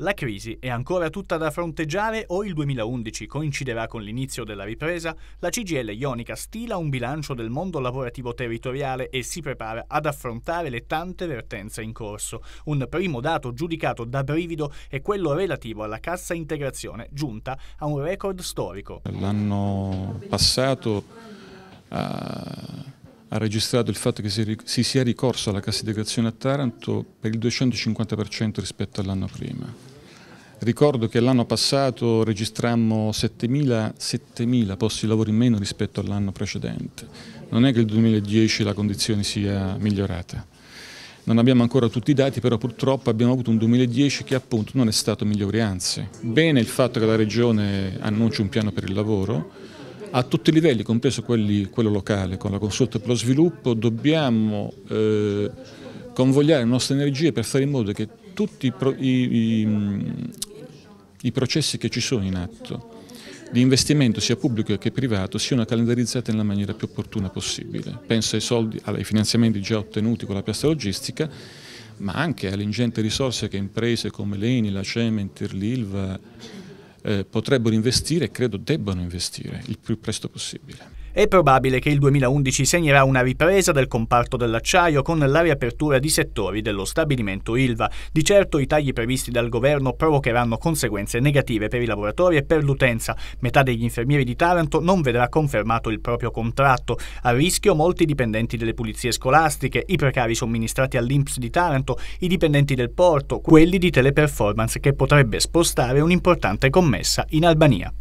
La crisi è ancora tutta da fronteggiare o il 2011 coinciderà con l'inizio della ripresa? La CGL Ionica stila un bilancio del mondo lavorativo territoriale e si prepara ad affrontare le tante vertenze in corso. Un primo dato giudicato da brivido è quello relativo alla cassa integrazione, giunta a un record storico. L'anno passato uh ha registrato il fatto che si, si sia ricorso alla cassa integrazione a Taranto per il 250% rispetto all'anno prima. Ricordo che l'anno passato registrammo 7.000 posti di lavoro in meno rispetto all'anno precedente. Non è che nel 2010 la condizione sia migliorata. Non abbiamo ancora tutti i dati, però purtroppo abbiamo avuto un 2010 che appunto non è stato migliore, anzi. Bene il fatto che la Regione annunci un piano per il lavoro, a tutti i livelli, compreso quelli, quello locale, con la consulta per lo sviluppo, dobbiamo... Eh, convogliare le nostre energie per fare in modo che tutti i, i, mm, i processi che ci sono in atto di investimento sia pubblico che privato siano calendarizzati nella maniera più opportuna possibile. Penso ai, soldi, ai finanziamenti già ottenuti con la piastra logistica, ma anche alle ingenti risorse che imprese come l'ENI, la Cementir, l'ILVA eh, potrebbero investire e credo debbano investire il più presto possibile. È probabile che il 2011 segnerà una ripresa del comparto dell'acciaio con la riapertura di settori dello stabilimento Ilva. Di certo i tagli previsti dal governo provocheranno conseguenze negative per i lavoratori e per l'utenza. Metà degli infermieri di Taranto non vedrà confermato il proprio contratto. A rischio molti dipendenti delle pulizie scolastiche, i precari somministrati all'Inps di Taranto, i dipendenti del porto, quelli di teleperformance che potrebbe spostare un'importante commessa in Albania.